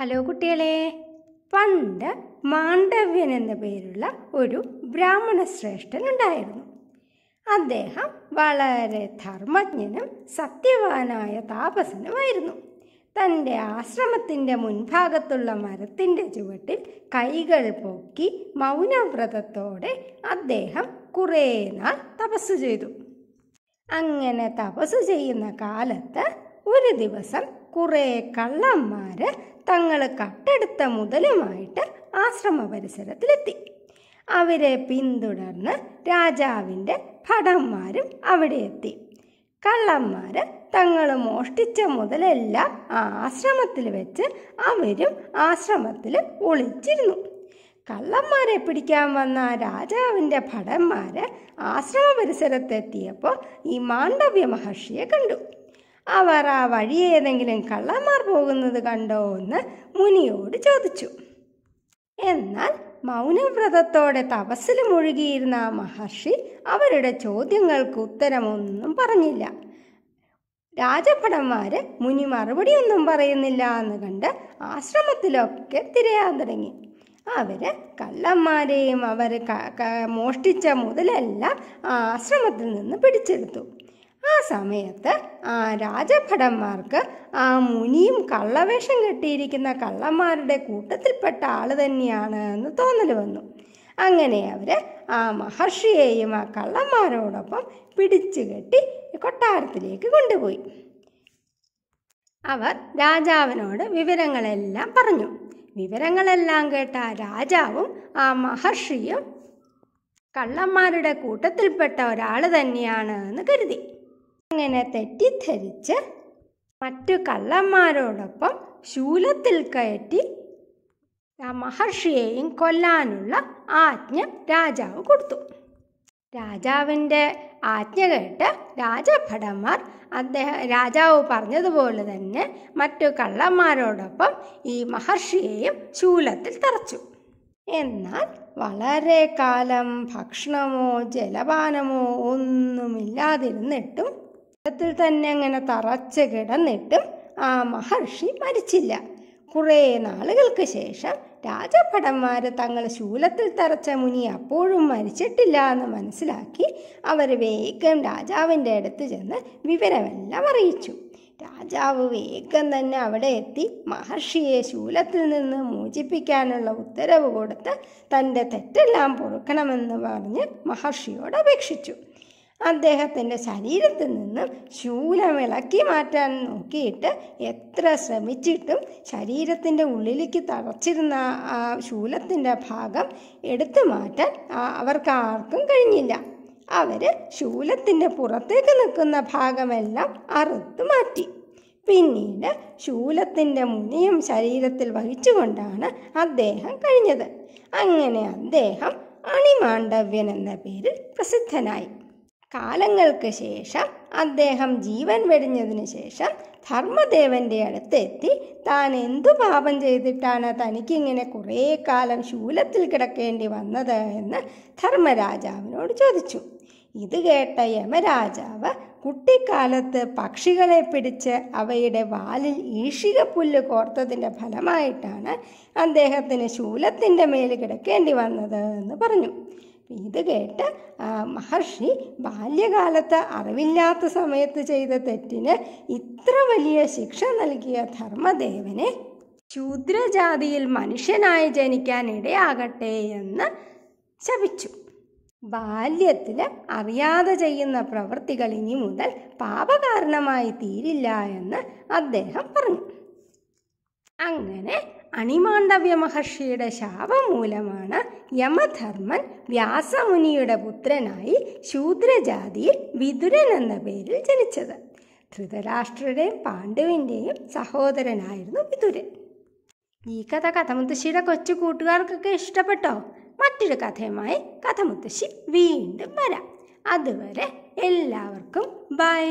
hello കുട്ടികളെ പണ്ട് മാണ്ഡവ്യൻ എന്ന പേരുള്ള ഒരു ബ്രാഹ്മണ ശ്രേഷ്ഠൻ ഉണ്ടായിരുന്നു അദ്ദേഹം വളരെ ധർമ്മജ്ഞനും സത്യവാനായ താപസനുമായിരുന്നു തൻ്റെ ആശ്രമത്തിൻ്റെ മുൻഭാഗത്തുള്ള മരത്തിൻ്റെ ചുവട്ടിൽ കൈകൾ പൊക്കി മൗനവ്രതത്തോടെ അദ്ദേഹം കുറേ നാൾ തപസ് ചെയ്തു അങ്ങനെ തപസ് ചെയ്യുന്ന കാലത്ത് ഒരു ദിവസം കുറേ കള്ളന്മാർ തങ്ങൾ കട്ടെടുത്ത മുതലുമായിട്ട് ആശ്രമ പരിസരത്തിലെത്തി അവരെ പിന്തുടർന്ന് രാജാവിൻ്റെ ഭടന്മാരും അവിടെ എത്തി കള്ളന്മാർ തങ്ങൾ മോഷ്ടിച്ച മുതലെല്ലാം ആ ആശ്രമത്തിൽ വെച്ച് അവരും ആശ്രമത്തിൽ ഒളിച്ചിരുന്നു കള്ളന്മാരെ പിടിക്കാൻ വന്ന രാജാവിൻ്റെ ഭടന്മാർ ആശ്രമ പരിസരത്തെത്തിയപ്പോൾ ഈ മാണ്ഡവ്യ മഹർഷിയെ കണ്ടു അവർ ആ വഴി ഏതെങ്കിലും കള്ളന്മാർ പോകുന്നത് കണ്ടോ എന്ന് മുനിയോട് ചോദിച്ചു എന്നാൽ മൗനവ്രതത്തോടെ തപസ്സിൽ മുഴുകിയിരുന്ന ആ മഹർഷി അവരുടെ ചോദ്യങ്ങൾക്ക് ഉത്തരമൊന്നും പറഞ്ഞില്ല രാജഭടന്മാര് മുനി മറുപടിയൊന്നും പറയുന്നില്ല എന്ന് കണ്ട് ആശ്രമത്തിലൊക്കെ തിരയാൻ തുടങ്ങി അവര് കള്ളന്മാരെയും അവർ മോഷ്ടിച്ച മുതലെല്ലാം ആ ആശ്രമത്തിൽ നിന്ന് പിടിച്ചെടുത്തു ആ സമയത്ത് ആ രാജഭടന്മാർക്ക് ആ മുനിയും കള്ളവേഷം കെട്ടിയിരിക്കുന്ന കള്ളന്മാരുടെ കൂട്ടത്തിൽപ്പെട്ട ആൾ തന്നെയാണ് എന്ന് തോന്നൽ വന്നു അങ്ങനെ അവർ ആ മഹർഷിയെയും ആ കള്ളന്മാരോടൊപ്പം പിടിച്ചു കെട്ടി കൊട്ടാരത്തിലേക്ക് കൊണ്ടുപോയി അവർ രാജാവിനോട് വിവരങ്ങളെല്ലാം പറഞ്ഞു വിവരങ്ങളെല്ലാം കേട്ട രാജാവും ആ മഹർഷിയും കള്ളന്മാരുടെ കൂട്ടത്തിൽപ്പെട്ട ഒരാൾ തന്നെയാണ് എന്ന് കരുതി അങ്ങനെ തെറ്റിദ്ധരിച്ച് മറ്റു കള്ളന്മാരോടൊപ്പം ശൂലത്തിൽ കയറ്റി ആ മഹർഷിയെയും കൊല്ലാനുള്ള ആജ്ഞ രാജാവ് കൊടുത്തു രാജാവിൻ്റെ ആജ്ഞ കേട്ട് രാജഭടന്മാർ അദ്ദേഹം രാജാവ് പറഞ്ഞതുപോലെ തന്നെ മറ്റു കള്ളന്മാരോടൊപ്പം ഈ മഹർഷിയെയും ശൂലത്തിൽ തറച്ചു എന്നാൽ വളരെ കാലം ഭക്ഷണമോ ജലപാനമോ ഒന്നുമില്ലാതിരുന്നിട്ടും സ്വർഗത്തിൽ തന്നെ അങ്ങനെ തറച്ച് കിടന്നിട്ടും ആ മഹർഷി മരിച്ചില്ല കുറേ നാളുകൾക്ക് ശേഷം രാജഭടന്മാർ തങ്ങൾ ശൂലത്തിൽ തറച്ച മുനി അപ്പോഴും മരിച്ചിട്ടില്ല എന്ന് മനസ്സിലാക്കി അവർ വേഗം രാജാവിൻ്റെ അടുത്ത് ചെന്ന് വിവരമെല്ലാം അറിയിച്ചു രാജാവ് വേഗം തന്നെ അവിടെ എത്തി മഹർഷിയെ ശൂലത്തിൽ നിന്ന് മോചിപ്പിക്കാനുള്ള ഉത്തരവ് കൊടുത്ത് തൻ്റെ തെറ്റെല്ലാം പൊറുക്കണമെന്ന് പറഞ്ഞ് മഹർഷിയോട് അപേക്ഷിച്ചു അദ്ദേഹത്തിൻ്റെ ശരീരത്തിൽ നിന്നും ശൂലം ഇളക്കി മാറ്റാൻ നോക്കിയിട്ട് എത്ര ശ്രമിച്ചിട്ടും ശരീരത്തിൻ്റെ ഉള്ളിലേക്ക് തറച്ചിരുന്ന ആ ശൂലത്തിൻ്റെ ഭാഗം എടുത്തു മാറ്റാൻ അവർക്ക് ആർക്കും കഴിഞ്ഞില്ല അവർ ശൂലത്തിൻ്റെ പുറത്തേക്ക് നിൽക്കുന്ന ഭാഗമെല്ലാം അറുത്തു മാറ്റി പിന്നീട് ശൂലത്തിൻ്റെ മുനിയും ശരീരത്തിൽ വഹിച്ചുകൊണ്ടാണ് അദ്ദേഹം കഴിഞ്ഞത് അങ്ങനെ അദ്ദേഹം അണിമാണ്ഡവ്യൻ എന്ന പേരിൽ പ്രസിദ്ധനായി കാലങ്ങൾക്ക് ശേഷം അദ്ദേഹം ജീവൻ വെടിഞ്ഞതിനു ശേഷം ധർമ്മദേവൻ്റെ അടുത്തെത്തി താൻ എന്തു പാപം ചെയ്തിട്ടാണ് തനിക്കിങ്ങനെ കുറേ കാലം ശൂലത്തിൽ കിടക്കേണ്ടി വന്നത് എന്ന് ധർമ്മരാജാവിനോട് ചോദിച്ചു ഇത് കേട്ട യമരാജാവ് കുട്ടിക്കാലത്ത് പക്ഷികളെ പിടിച്ച് അവയുടെ വാലിൽ ഈഷിക പുല്ല് കോർത്തതിൻ്റെ ഫലമായിട്ടാണ് അദ്ദേഹത്തിന് ശൂലത്തിൻ്റെ മേൽ കിടക്കേണ്ടി വന്നത് എന്ന് പറഞ്ഞു ഇത് കേട്ട് മഹർഷി ബാല്യകാലത്ത് അറിവില്ലാത്ത സമയത്ത് ചെയ്ത തെറ്റിന് ഇത്ര വലിയ ശിക്ഷ നൽകിയ ധർമ്മദേവനെ ശൂദ്രജാതിയിൽ മനുഷ്യനായി ജനിക്കാൻ ഇടയാകട്ടെ എന്ന് ശപിച്ചു ബാല്യത്തിൽ അറിയാതെ ചെയ്യുന്ന പ്രവൃത്തികൾ ഇനി മുതൽ പാപകാരണമായി തീരില്ല എന്ന് അദ്ദേഹം പറഞ്ഞു അങ്ങനെ അണിമാണ്ഡവ്യ മഹർഷിയുടെ ശാപം മൂലമാണ് യമധർമ്മൻ വ്യാസമുനിയുടെ പുത്രനായി ശൂദ്രജാതിയിൽ വിതുരൻ എന്ന പേരിൽ ജനിച്ചത് ധൃതരാഷ്ട്രയുടെയും പാണ്ഡുവിൻ്റെയും സഹോദരനായിരുന്നു വിതുരൻ ഈ കഥ കഥമുത്തശ്ശിയുടെ കൊച്ചു കൂട്ടുകാർക്കൊക്കെ ഇഷ്ടപ്പെട്ടോ മറ്റൊരു കഥയുമായി കഥമുത്തശ്ശി വീണ്ടും വരാം അതുവരെ എല്ലാവർക്കും ബൈ